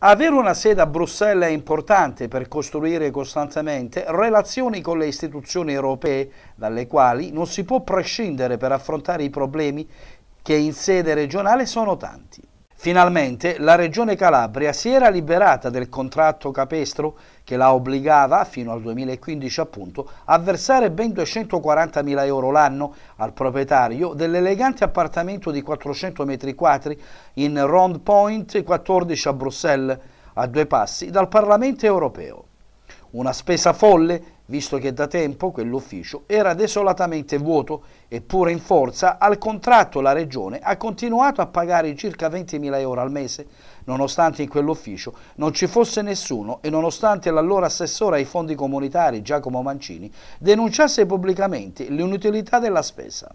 Avere una sede a Bruxelles è importante per costruire costantemente relazioni con le istituzioni europee, dalle quali non si può prescindere per affrontare i problemi che in sede regionale sono tanti. Finalmente la Regione Calabria si era liberata del contratto capestro che la obbligava, fino al 2015 appunto, a versare ben 240.000 euro l'anno al proprietario dell'elegante appartamento di 400 metri quadri in Round Point 14 a Bruxelles, a due passi dal Parlamento europeo. Una spesa folle, visto che da tempo quell'ufficio era desolatamente vuoto, eppure in forza al contratto la Regione ha continuato a pagare circa 20.000 euro al mese, nonostante in quell'ufficio non ci fosse nessuno e nonostante l'allora assessore ai fondi comunitari Giacomo Mancini denunciasse pubblicamente l'inutilità della spesa.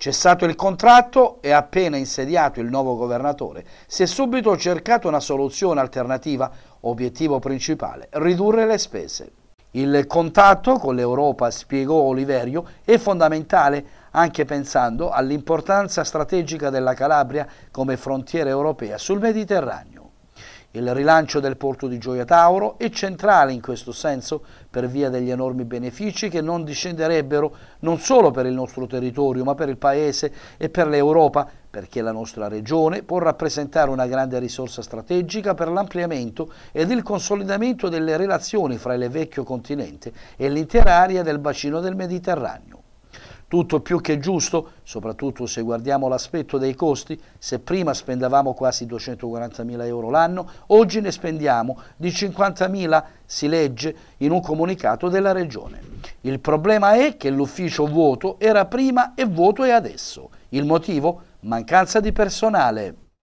Cessato il contratto e appena insediato il nuovo governatore, si è subito cercato una soluzione alternativa, obiettivo principale, ridurre le spese. Il contatto con l'Europa, spiegò Oliverio, è fondamentale anche pensando all'importanza strategica della Calabria come frontiera europea sul Mediterraneo il rilancio del porto di Gioia Tauro è centrale in questo senso per via degli enormi benefici che non discenderebbero non solo per il nostro territorio ma per il Paese e per l'Europa perché la nostra regione può rappresentare una grande risorsa strategica per l'ampliamento ed il consolidamento delle relazioni fra il vecchio continente e l'intera area del bacino del Mediterraneo. Tutto più che giusto, soprattutto se guardiamo l'aspetto dei costi, se prima spendevamo quasi 240.000 euro l'anno, oggi ne spendiamo di 50.000, si legge in un comunicato della Regione. Il problema è che l'ufficio vuoto era prima e vuoto è adesso. Il motivo? Mancanza di personale.